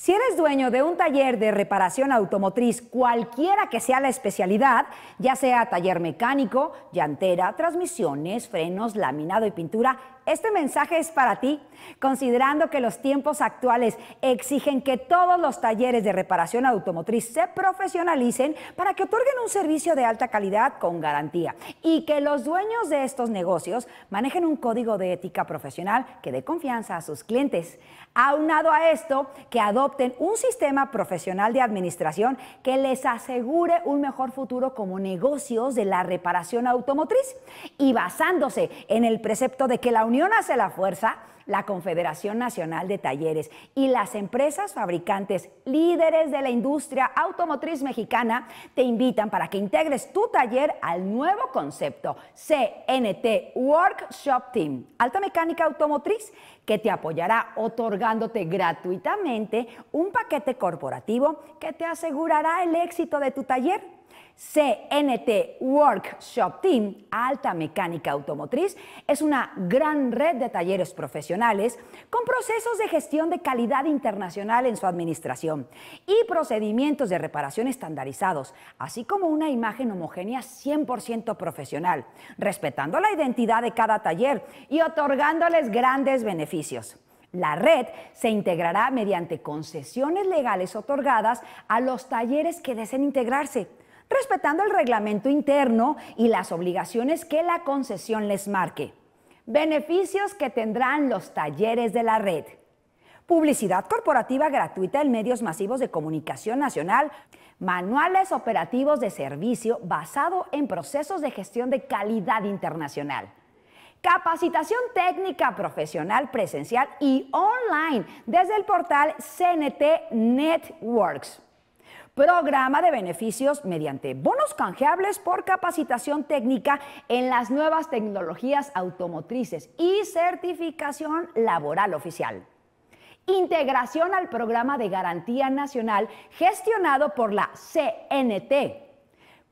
Si eres dueño de un taller de reparación automotriz, cualquiera que sea la especialidad, ya sea taller mecánico, llantera, transmisiones, frenos, laminado y pintura, este mensaje es para ti, considerando que los tiempos actuales exigen que todos los talleres de reparación automotriz se profesionalicen para que otorguen un servicio de alta calidad con garantía y que los dueños de estos negocios manejen un código de ética profesional que dé confianza a sus clientes. Aunado a esto, que adopten un sistema profesional de administración que les asegure un mejor futuro como negocios de la reparación automotriz y basándose en el precepto de que la Unión hace la fuerza, la Confederación Nacional de Talleres y las empresas fabricantes líderes de la industria automotriz mexicana te invitan para que integres tu taller al nuevo concepto CNT Workshop Team, alta mecánica automotriz, que te apoyará otorgándote gratuitamente un paquete corporativo que te asegurará el éxito de tu taller CNT Workshop Team Alta Mecánica Automotriz es una gran red de talleres profesionales con procesos de gestión de calidad internacional en su administración y procedimientos de reparación estandarizados, así como una imagen homogénea 100% profesional, respetando la identidad de cada taller y otorgándoles grandes beneficios. La red se integrará mediante concesiones legales otorgadas a los talleres que deseen integrarse respetando el reglamento interno y las obligaciones que la concesión les marque. Beneficios que tendrán los talleres de la red. Publicidad corporativa gratuita en medios masivos de comunicación nacional. Manuales operativos de servicio basado en procesos de gestión de calidad internacional. Capacitación técnica profesional presencial y online desde el portal CNT Networks programa de beneficios mediante bonos canjeables por capacitación técnica en las nuevas tecnologías automotrices y certificación laboral oficial integración al programa de garantía nacional gestionado por la CNT.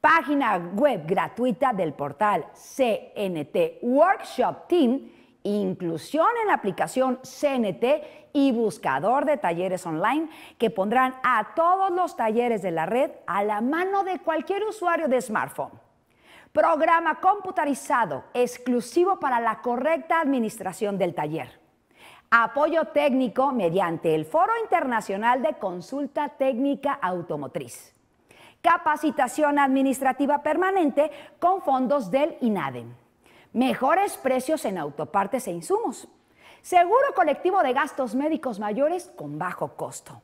Página web gratuita del portal CNT Workshop Team inclusión en la aplicación CNT y buscador de talleres online que pondrán a todos los talleres de la red a la mano de cualquier usuario de smartphone. Programa computarizado exclusivo para la correcta administración del taller. Apoyo técnico mediante el Foro Internacional de Consulta Técnica Automotriz. Capacitación administrativa permanente con fondos del INADEM mejores precios en autopartes e insumos, seguro colectivo de gastos médicos mayores con bajo costo.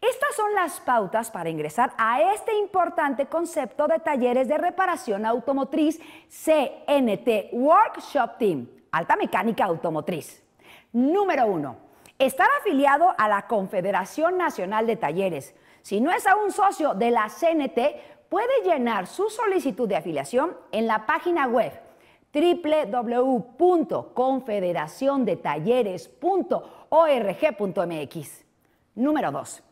Estas son las pautas para ingresar a este importante concepto de talleres de reparación automotriz CNT Workshop Team, Alta Mecánica Automotriz. Número 1. Estar afiliado a la Confederación Nacional de Talleres. Si no es aún socio de la CNT, puede llenar su solicitud de afiliación en la página web www.confederaciondetalleres.org.mx. Número 2.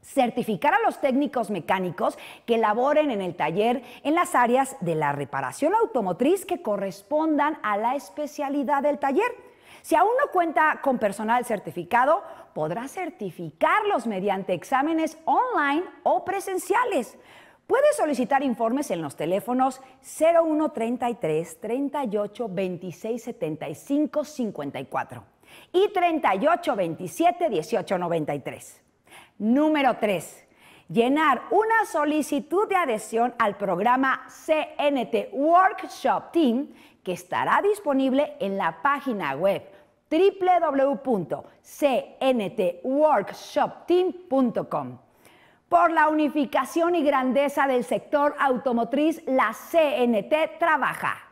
Certificar a los técnicos mecánicos que laboren en el taller en las áreas de la reparación automotriz que correspondan a la especialidad del taller. Si aún no cuenta con personal certificado, podrá certificarlos mediante exámenes online o presenciales. Puede solicitar informes en los teléfonos 0133 38 26 y 38 27 Número 3. Llenar una solicitud de adhesión al programa CNT Workshop Team que estará disponible en la página web www.cntworkshopteam.com. Por la unificación y grandeza del sector automotriz, la CNT trabaja.